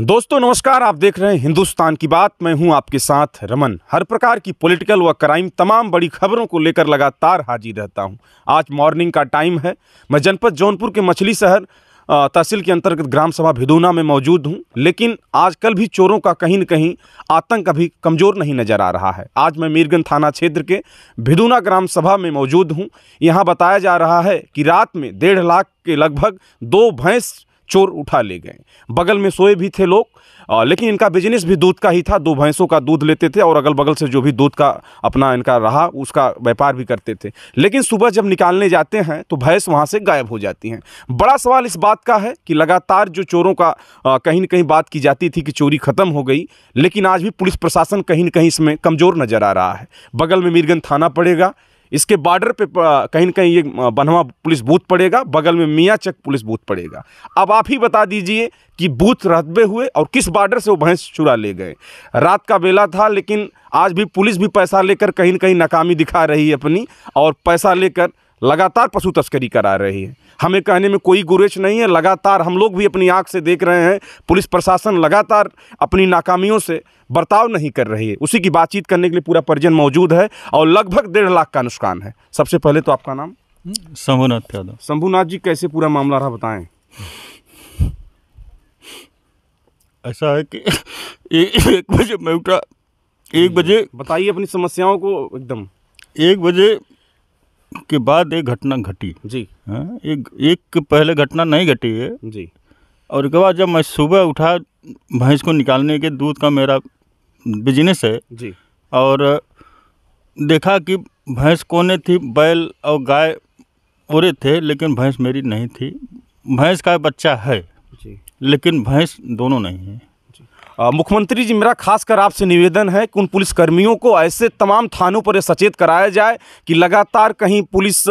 दोस्तों नमस्कार आप देख रहे हैं हिंदुस्तान की बात मैं हूं आपके साथ रमन हर प्रकार की पॉलिटिकल व क्राइम तमाम बड़ी खबरों को लेकर लगातार हाजिर रहता हूं आज मॉर्निंग का टाइम है मैं जनपद जौनपुर के मछली शहर तहसील के अंतर्गत ग्राम सभा भिदूना में मौजूद हूं लेकिन आजकल भी चोरों का कहीं न कहीं आतंक अभी कमज़ोर नहीं नज़र आ रहा है आज मैं मीरगंज थाना क्षेत्र के भिदूना ग्राम सभा में मौजूद हूँ यहाँ बताया जा रहा है कि रात में डेढ़ लाख के लगभग दो भैंस चोर उठा ले गए बगल में सोए भी थे लोग लेकिन इनका बिजनेस भी दूध का ही था दो भैंसों का दूध लेते थे और अगल बगल से जो भी दूध का अपना इनका रहा उसका व्यापार भी करते थे लेकिन सुबह जब निकालने जाते हैं तो भैंस वहाँ से गायब हो जाती हैं बड़ा सवाल इस बात का है कि लगातार जो चोरों का कहीं ना कहीं बात की जाती थी कि चोरी खत्म हो गई लेकिन आज भी पुलिस प्रशासन कहीं ना कहीं इसमें कमज़ोर नज़र आ रहा है बगल में मीरगंज थाना पड़ेगा इसके बॉर्डर पे कहीं ना कहीं ये बनवा पुलिस बूथ पड़ेगा बगल में मियाँ चक पुलिस बूथ पड़ेगा अब आप ही बता दीजिए कि बूथ रतबे हुए और किस बॉर्डर से वो भैंस चुरा ले गए रात का बेला था लेकिन आज भी पुलिस भी पैसा लेकर कहीं ना कहीं नाकामी दिखा रही है अपनी और पैसा लेकर लगातार पशु तस्करी करा रही है हमें कहने में कोई गुरेज नहीं है लगातार हम लोग भी अपनी आंख से देख रहे हैं पुलिस प्रशासन लगातार अपनी नाकामियों से बर्ताव नहीं कर रही है उसी की बातचीत करने के लिए पूरा परिजन मौजूद है और लगभग डेढ़ लाख का नुकसान है सबसे पहले तो आपका नाम शंभुनाथ यादव शंभुनाथ जी कैसे पूरा मामला रहा बताएं ऐसा है कि एक बजे मैं उठा एक बजे बताइए अपनी समस्याओं को एकदम एक बजे के बाद एक घटना घटी जी हाँ, एक एक के पहले घटना नहीं घटी है जी और उसके बाद जब मैं सुबह उठा भैंस को निकालने के दूध का मेरा बिजनेस है जी और देखा कि भैंस कोने थी बैल और गाय ओरे थे लेकिन भैंस मेरी नहीं थी भैंस का बच्चा है जी लेकिन भैंस दोनों नहीं है मुख्यमंत्री जी मेरा खासकर आपसे निवेदन है कि उन पुलिसकर्मियों को ऐसे तमाम थानों पर सचेत कराया जाए कि लगातार कहीं पुलिस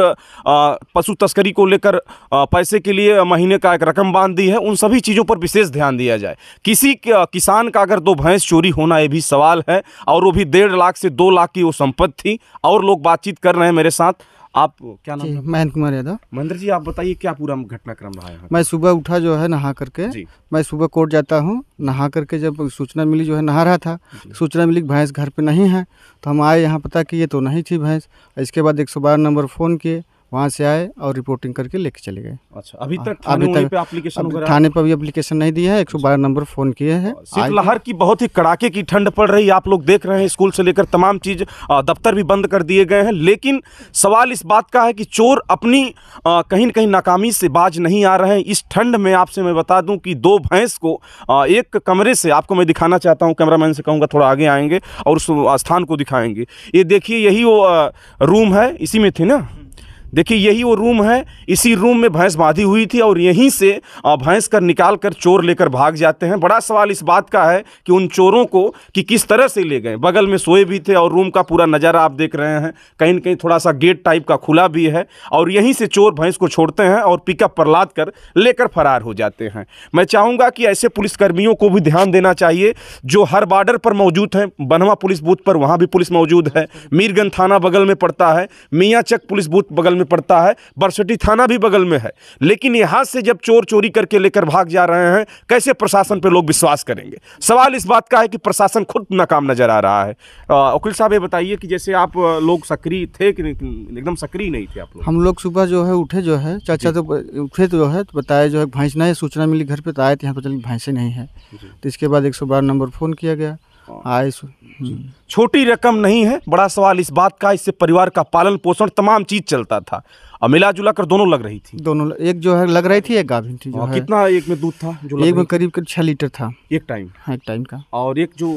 पशु तस्करी को लेकर पैसे के लिए महीने का एक रकम बांध दी है उन सभी चीज़ों पर विशेष ध्यान दिया जाए किसी किसान का अगर दो भैंस चोरी होना ये भी सवाल है और वो भी डेढ़ लाख से दो लाख की वो संपत्ति थी और लोग बातचीत कर रहे हैं मेरे साथ आप क्या नाम महेंद्र कुमार यादव महेंद्र जी आप बताइए क्या पूरा घटनाक्रम रहा है मैं सुबह उठा जो है नहा करके मैं सुबह कोर्ट जाता हूँ नहा करके जब सूचना मिली जो है नहा रहा था सूचना मिली भैंस घर पे नहीं है तो हम आए यहाँ पता कि ये तो नहीं थी भैंस इसके बाद एक नंबर फ़ोन किए वहाँ से आए और रिपोर्टिंग करके लेके चले गए अच्छा अभी तक थाने अभी तक एप्लीकेशन थाने पर भी एप्लीकेशन नहीं दिया है एक सौ बारह नंबर फोन किए हैं शीतलहर की बहुत ही कड़ाके की ठंड पड़ रही है आप लोग देख रहे हैं स्कूल से लेकर तमाम चीज दफ्तर भी बंद कर दिए गए हैं लेकिन सवाल इस बात का है कि चोर अपनी कहीं ना कहीं नाकामी से बाज नहीं आ रहे हैं इस ठंड में आपसे मैं बता दूँ कि दो भैंस को एक कमरे से आपको मैं दिखाना चाहता हूँ कैमरा से कहूँगा थोड़ा आगे आएंगे और उस स्थान को दिखाएंगे ये देखिए यही वो रूम है इसी में थे ना देखिए यही वो रूम है इसी रूम में भैंस बांधी हुई थी और यहीं से भैंस कर निकाल कर चोर लेकर भाग जाते हैं बड़ा सवाल इस बात का है कि उन चोरों को कि किस तरह से ले गए बगल में सोए भी थे और रूम का पूरा नज़ारा आप देख रहे हैं कहीं ना कहीं थोड़ा सा गेट टाइप का खुला भी है और यहीं से चोर भैंस को छोड़ते हैं और पिकअप पर लाद कर लेकर फरार हो जाते हैं मैं चाहूँगा कि ऐसे पुलिसकर्मियों को भी ध्यान देना चाहिए जो हर बार्डर पर मौजूद हैं बनवा पुलिस बूथ पर वहाँ भी पुलिस मौजूद है मीरगंज थाना बगल में पड़ता है मियाँ पुलिस बूथ बगल में में पड़ता है बरसठी थाना भी बगल में है लेकिन यहाँ से जब चोर चोरी करके लेकर भाग जा रहे हैं कैसे प्रशासन पर लोग विश्वास करेंगे सवाल इस बात का है कि प्रशासन खुद नाकाम नजर आ रहा है वकील साहब ये बताइए कि जैसे आप लोग सक्रिय थे कि एकदम सक्रिय नहीं थे आप लोग हम लोग सुबह जो है उठे जो है चाचा तो उठे तो जो है तो बताया जो है भैंस नहीं सूचना मिली घर पर तो आए थे यहाँ पर चलिए भैंसे नहीं है तो इसके बाद एक नंबर फ़ोन किया गया आय हाँ। हाँ, हम्म। छोटी रकम नहीं है बड़ा सवाल इस बात का इससे परिवार का पालन पोषण तमाम चीज चलता था और मिला जुला कर दोनों लग रही थी दोनों एक जो है लग रही थी एक गाभिन थी जो हाँ, है। कितना एक में दूध था जो एक में करीब करीब छह लीटर था एक टाइम एक टाइम का और एक जो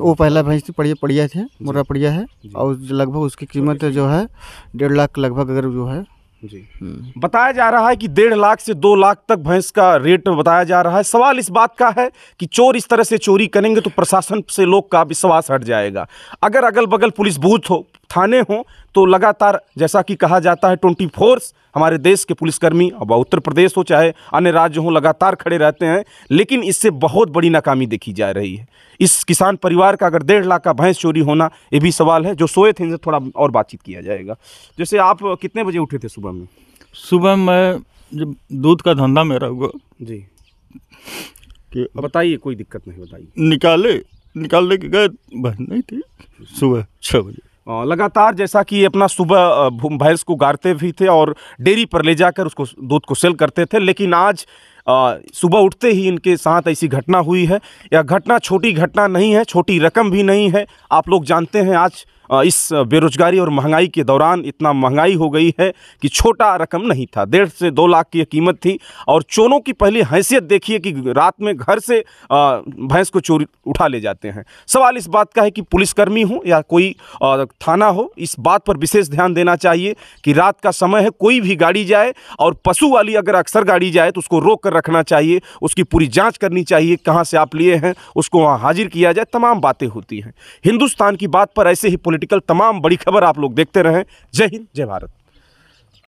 वो पहला भैंस थी पड़िया पड़िया थे मुर्रा पड़िया है और लगभग उसकी कीमत जो है डेढ़ लाख लगभग अगर जो है जी हम्म। बताया जा रहा है कि डेढ़ लाख से दो लाख तक भैंस का रेट बताया जा रहा है सवाल इस बात का है कि चोर इस तरह से चोरी करेंगे तो प्रशासन से लोग का विश्वास हट जाएगा अगर अगल बगल पुलिस बूथ हो थाने हों तो लगातार जैसा कि कहा जाता है ट्वेंटी फोर्स हमारे देश के पुलिसकर्मी अब उत्तर प्रदेश हो चाहे अन्य राज्य हों लगातार खड़े रहते हैं लेकिन इससे बहुत बड़ी नाकामी देखी जा रही है इस किसान परिवार का अगर डेढ़ लाख का भैंस चोरी होना ये भी सवाल है जो सोए थे इनसे थोड़ा और बातचीत किया जाएगा जैसे आप कितने बजे उठे थे सुबह में सुबह मैं जब दूध का धंधा मेरा हुआ जी कि बताइए कोई दिक्कत नहीं बताइए निकाले निकालने के गए नहीं थी सुबह छः बजे लगातार जैसा कि अपना सुबह भैंस को गारते भी थे और डेयरी पर ले जाकर उसको दूध को सेल करते थे लेकिन आज सुबह उठते ही इनके साथ ऐसी घटना हुई है यह घटना छोटी घटना नहीं है छोटी रकम भी नहीं है आप लोग जानते हैं आज इस बेरोजगारी और महंगाई के दौरान इतना महंगाई हो गई है कि छोटा रकम नहीं था डेढ़ से दो लाख की कीमत थी और चोरों की पहली हैसियत देखिए कि रात में घर से भैंस को चोरी उठा ले जाते हैं सवाल इस बात का है कि पुलिसकर्मी हो या कोई थाना हो इस बात पर विशेष ध्यान देना चाहिए कि रात का समय है कोई भी गाड़ी जाए और पशु वाली अगर अक्सर गाड़ी जाए तो उसको रोक कर रखना चाहिए उसकी पूरी जाँच करनी चाहिए कहाँ से आप लिए हैं उसको वहाँ हाजिर किया जाए तमाम बातें होती हैं हिंदुस्तान की बात पर ऐसे ही पॉलिटिकल तमाम बड़ी खबर आप लोग देखते रहें जय हिंद जय भारत